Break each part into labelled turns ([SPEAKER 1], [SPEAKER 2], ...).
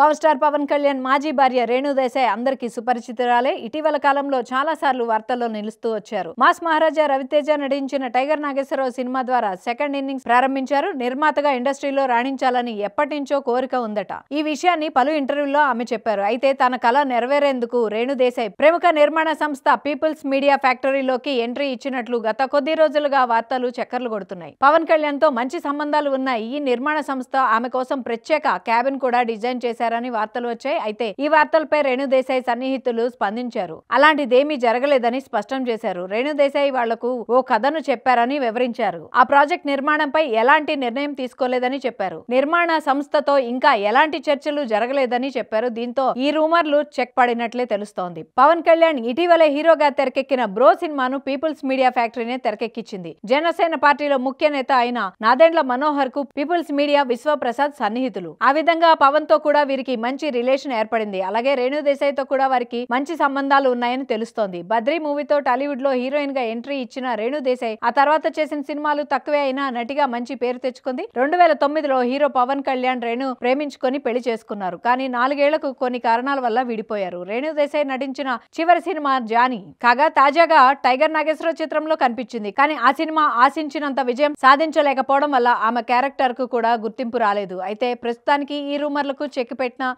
[SPEAKER 1] power star Pawan Kalyan మాజీ భార్య రేణుదేశాయ్ అందరికీ సుపరిచితురాలే ఇటీవల కాలంలో చాలా సార్లు వార్తల్లో నిలుస్తూ వచ్చారు మాస్ మహారాజా రవితేజ నటించిన టైగర్ నాగేశ్వరరావు సినిమా ద్వారా సెకండ్ ఇన్నింగ్స్ ప్రారంభించారు నిర్మాతగా ఇండస్ట్రీలో రాణించాలని ఎప్పటి నుంచో కోరిక ఉందట ఈ విషయాన్ని పలు ఇంటర్వ్యూల్లో ఆమె చెప్పారు అయితే తన కళ నెరవేరేందుకు రేణుదేశాయ్ ప్రముఖ నిర్మాణ సంస్థ పీపుల్స్ మీడియా ఫ్యాక్టరీలోకి ఎంట్రీ ఇచ్చినట్లు గత కొద్ది రోజులుగా వార్తలు చక్కర్లు కొడుతున్నాయి పవన్ కళ్యాణ్ తో మంచి సంబంధాలు ఉన్న ఈ నిర్మాణ సంస్థ ఆమె కోసం ప్రత్యేక క్యాబిన్ కూడా డిజైన్ చేశారు చేశారని వార్తలు వచ్చాయి అయితే ఈ వార్తలపై రేణు దేశాయి సన్నిహితులు స్పందించారు అలాంటిదేమీ జరగలేదని స్పష్టం చేశారు రేణు దేశాయి వాళ్లకు ఓ కథను చెప్పారని వివరించారు ఆ ప్రాజెక్ట్ నిర్మాణంపై ఎలాంటి నిర్ణయం తీసుకోలేదని చెప్పారు నిర్మాణ సంస్థతో ఇంకా ఎలాంటి చర్చలు జరగలేదని చెప్పారు దీంతో ఈ రూమర్లు చెక్ పడినట్లే తెలుస్తోంది పవన్ కళ్యాణ్ ఇటీవల హీరోగా తెరకెక్కిన బ్రో సినిమాను పీపుల్స్ మీడియా ఫ్యాక్టరీనే తెరకెక్కించింది జనసేన పార్టీలో ముఖ్య నేత అయిన నాదెండ్ల మనోహర్ కు పీపుల్స్ మీడియా విశ్వప్రసాద్ సన్నిహితులు ఆ విధంగా పవన్ తో కూడా వీరికి మంచి రిలేషన్ ఏర్పడింది అలాగే రేణు దేశాయ్తో కూడా వారికి మంచి సంబంధాలు ఉన్నాయని తెలుస్తోంది బద్రీ మూవీతో టాలీవుడ్ లో హీరోయిన్ గా ఎంట్రీ ఇచ్చిన రేణు దేశాయ్ ఆ తర్వాత చేసిన సినిమాలు తక్కువే అయినా నటిగా మంచి పేరు తెచ్చుకుంది రెండు వేల తొమ్మిదిలో హీరో పవన్ కళ్యాణ్ రేణు ప్రేమించుకొని పెళ్లి చేసుకున్నారు కానీ నాలుగేళ్లకు కొన్ని కారణాల వల్ల విడిపోయారు రేణు దేశాయ్ నటించిన చివరి సినిమా జానీ కాగా తాజాగా టైగర్ నాగేశ్వరరావు చిత్రంలో కనిపించింది కానీ ఆ సినిమా ఆశించినంత విజయం సాధించలేకపోవడం వల్ల ఆమె క్యారెక్టర్ కు కూడా గుర్తింపు రాలేదు అయితే ప్రస్తుతానికి ఈ రూమర్లకు చెక్ పెట్టినా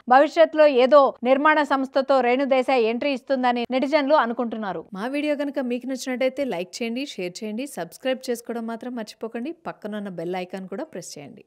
[SPEAKER 1] లో ఏదో నిర్మాణ సంస్థతో రేణుదేశాయ్ ఎంట్రీ ఇస్తుందని నెటిజన్లు అనుకుంటున్నారు మా వీడియో కనుక మీకు నచ్చినట్టయితే లైక్ చేయండి షేర్ చేయండి సబ్స్క్రైబ్ చేసుకోవడం మాత్రం మర్చిపోకండి పక్కనున్న బెల్ ఐకాన్ కూడా ప్రెస్ చేయండి